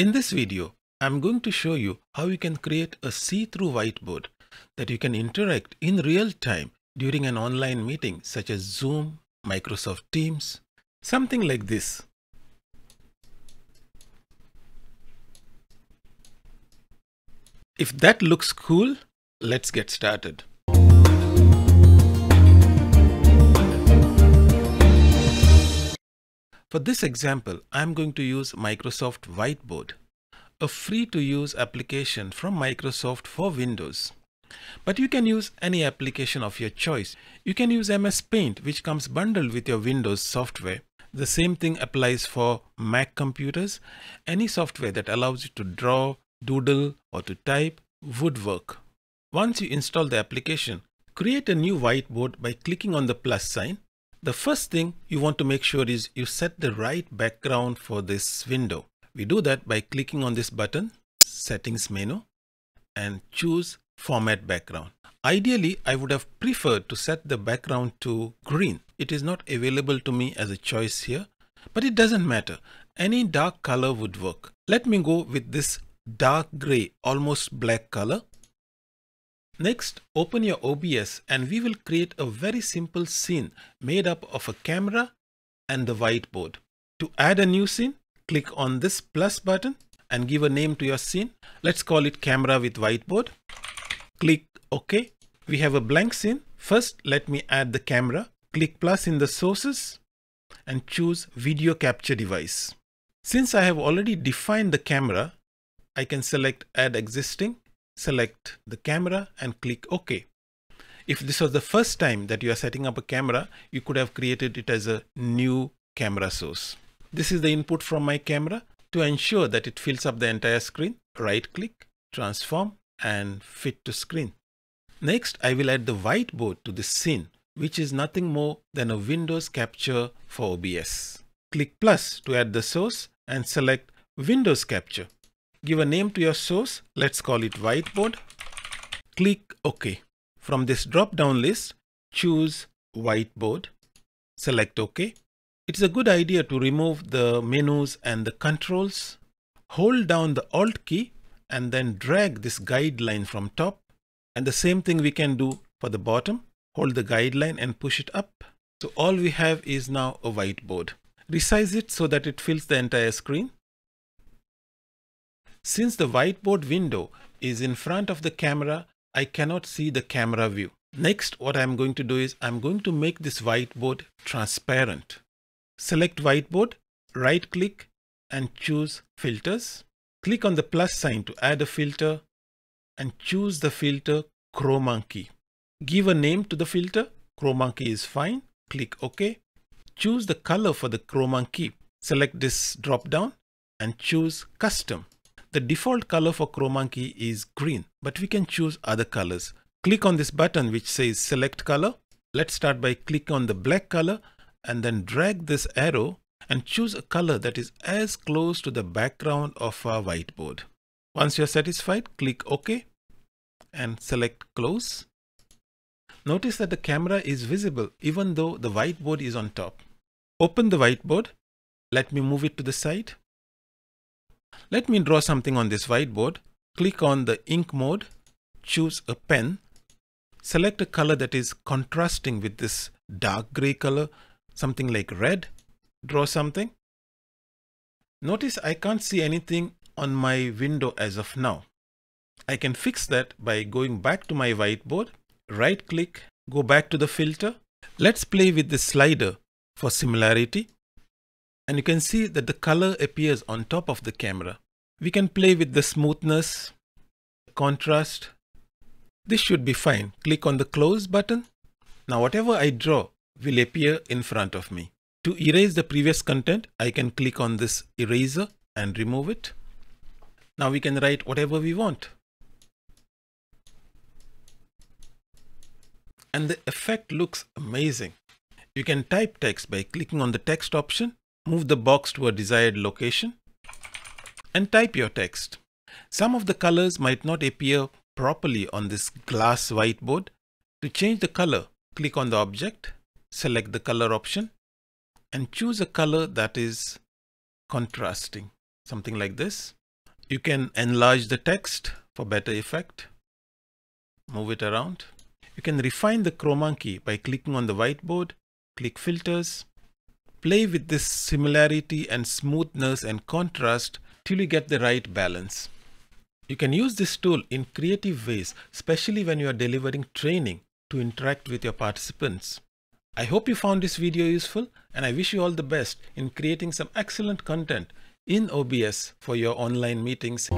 In this video, I'm going to show you how you can create a see-through whiteboard that you can interact in real time during an online meeting such as Zoom, Microsoft Teams, something like this. If that looks cool, let's get started. For this example, I'm going to use Microsoft Whiteboard, a free-to-use application from Microsoft for Windows. But you can use any application of your choice. You can use MS Paint, which comes bundled with your Windows software. The same thing applies for Mac computers. Any software that allows you to draw, doodle, or to type would work. Once you install the application, create a new whiteboard by clicking on the plus sign the first thing you want to make sure is you set the right background for this window. We do that by clicking on this button, settings menu and choose format background. Ideally, I would have preferred to set the background to green. It is not available to me as a choice here, but it doesn't matter. Any dark color would work. Let me go with this dark gray, almost black color Next, open your OBS and we will create a very simple scene made up of a camera and the whiteboard. To add a new scene, click on this plus button and give a name to your scene. Let's call it camera with whiteboard. Click OK. We have a blank scene. First, let me add the camera. Click plus in the sources and choose video capture device. Since I have already defined the camera, I can select add existing select the camera and click OK. If this was the first time that you are setting up a camera, you could have created it as a new camera source. This is the input from my camera. To ensure that it fills up the entire screen, right click, transform and fit to screen. Next, I will add the whiteboard to the scene, which is nothing more than a Windows capture for OBS. Click plus to add the source and select Windows capture. Give a name to your source. Let's call it whiteboard. Click OK. From this drop-down list, choose whiteboard. Select OK. It's a good idea to remove the menus and the controls. Hold down the Alt key and then drag this guideline from top. And the same thing we can do for the bottom. Hold the guideline and push it up. So all we have is now a whiteboard. Resize it so that it fills the entire screen. Since the whiteboard window is in front of the camera, I cannot see the camera view. Next, what I'm going to do is I'm going to make this whiteboard transparent. Select whiteboard, right click and choose filters. Click on the plus sign to add a filter and choose the filter chroma key. Give a name to the filter. Chroma key is fine. Click OK. Choose the color for the chroma key. Select this drop down and choose custom. The default color for Chrome key is green, but we can choose other colors. Click on this button which says select color. Let's start by clicking on the black color and then drag this arrow and choose a color that is as close to the background of our whiteboard. Once you're satisfied, click OK and select close. Notice that the camera is visible even though the whiteboard is on top. Open the whiteboard. Let me move it to the side. Let me draw something on this whiteboard. Click on the ink mode, choose a pen, select a color that is contrasting with this dark gray color, something like red, draw something. Notice I can't see anything on my window as of now. I can fix that by going back to my whiteboard, right click, go back to the filter. Let's play with the slider for similarity and you can see that the color appears on top of the camera. We can play with the smoothness, contrast. This should be fine. Click on the close button. Now whatever I draw will appear in front of me. To erase the previous content, I can click on this eraser and remove it. Now we can write whatever we want. And the effect looks amazing. You can type text by clicking on the text option Move the box to a desired location and type your text. Some of the colors might not appear properly on this glass whiteboard. To change the color, click on the object, select the color option and choose a color that is contrasting, something like this. You can enlarge the text for better effect. Move it around. You can refine the chroma key by clicking on the whiteboard, click filters, Play with this similarity and smoothness and contrast till you get the right balance. You can use this tool in creative ways, especially when you are delivering training to interact with your participants. I hope you found this video useful and I wish you all the best in creating some excellent content in OBS for your online meetings.